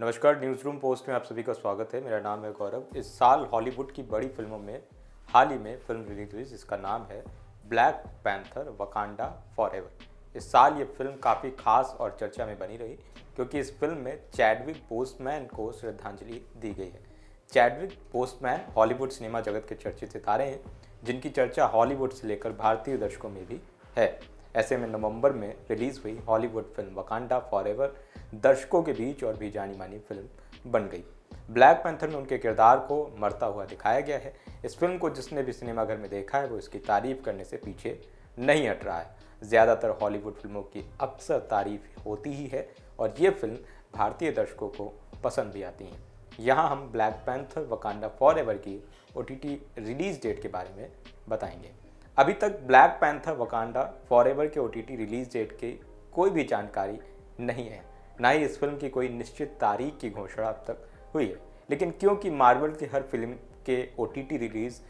नमस्कार news room post में आप सभी का स्वागत है मेरा नाम है गौरव इस साल हॉलीवुड की बड़ी फिल्मों में हाल ही में फिल्म रिलीज हुई जिसका नाम है ब्लैक पैंथर वकांडा फॉर इस साल ये फिल्म काफ़ी खास और चर्चा में बनी रही क्योंकि इस फिल्म में चैडविक पोस्टमैन को श्रद्धांजलि दी गई है चैडविक पोस्टमैन हॉलीवुड सिनेमा जगत के चर्चित सितारे हैं जिनकी चर्चा हॉलीवुड से लेकर भारतीय दर्शकों में भी है ऐसे में नवंबर में रिलीज़ हुई हॉलीवुड फिल्म वकांडा फॉर दर्शकों के बीच और भी जानी मानी फिल्म बन गई ब्लैक पैंथर में उनके किरदार को मरता हुआ दिखाया गया है इस फिल्म को जिसने भी सिनेमाघर में देखा है वो इसकी तारीफ करने से पीछे नहीं हट रहा है ज़्यादातर हॉलीवुड फिल्मों की अक्सर तारीफ होती ही है और ये फिल्म भारतीय दर्शकों को पसंद भी आती हैं यहाँ हम Black Panther Wakanda forever की ओ रिलीज़ डेट के बारे में बताएंगे अभी तक ब्लैक पैंथर वकांडा एवर के ओ रिलीज डेट की कोई भी जानकारी नहीं है ना ही इस फिल्म की कोई निश्चित तारीख की घोषणा अब तक हुई है लेकिन क्योंकि मार्वल की हर फिल्म के ओ रिलीज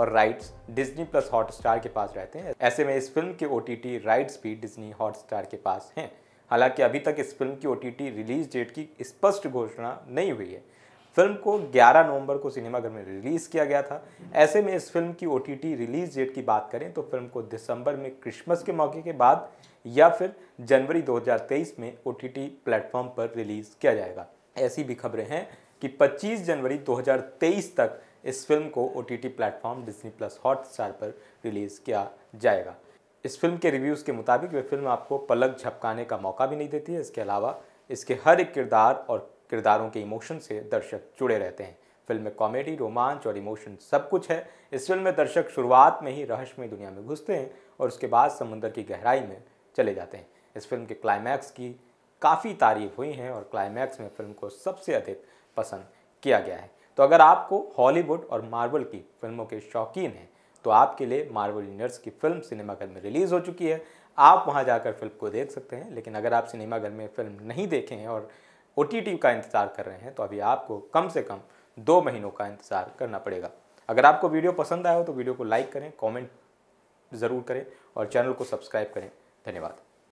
और राइट्स डिज्नी प्लस हॉटस्टार के पास रहते हैं ऐसे में इस फिल्म के ओ राइट्स भी डिज्नी हॉटस्टार के पास हैं हालांकि अभी तक इस फिल्म की ओ रिलीज डेट की स्पष्ट घोषणा नहीं हुई है फिल्म को 11 नवंबर को सिनेमाघर में रिलीज़ किया गया था ऐसे में इस फिल्म की ओ रिलीज़ डेट की बात करें तो फिल्म को दिसंबर में क्रिसमस के मौके के बाद या फिर जनवरी 2023 में ओ प्लेटफॉर्म पर रिलीज़ किया जाएगा ऐसी भी खबरें हैं कि 25 जनवरी 2023 तक इस फिल्म को OTT platform Disney plus Hotstar पर रिलीज़ किया जाएगा इस फिल्म के रिव्यूज़ के मुताबिक वे फिल्म आपको पलक झपकाने का मौका भी नहीं देती है इसके अलावा इसके हर एक किरदार और किरदारों के इमोशन से दर्शक जुड़े रहते हैं फिल्म में कॉमेडी रोमांच और इमोशन सब कुछ है इस फिल्म में दर्शक शुरुआत में ही रहस्यमय दुनिया में घुसते हैं और उसके बाद समुंदर की गहराई में चले जाते हैं इस फिल्म के क्लाइमैक्स की काफ़ी तारीफ हुई है और क्लाइमैक्स में फिल्म को सबसे अधिक पसंद किया गया है तो अगर आपको हॉलीवुड और मार्वल की फिल्मों के शौकीन हैं तो आपके लिए मार्वल यूनिवर्स की फिल्म सिनेमाघर में रिलीज़ हो चुकी है आप वहाँ जाकर फिल्म को देख सकते हैं लेकिन अगर आप सिनेमाघर में फिल्म नहीं देखे हैं और ओ का इंतज़ार कर रहे हैं तो अभी आपको कम से कम दो महीनों का इंतज़ार करना पड़ेगा अगर आपको वीडियो पसंद आया हो तो वीडियो को लाइक करें कमेंट ज़रूर करें और चैनल को सब्सक्राइब करें धन्यवाद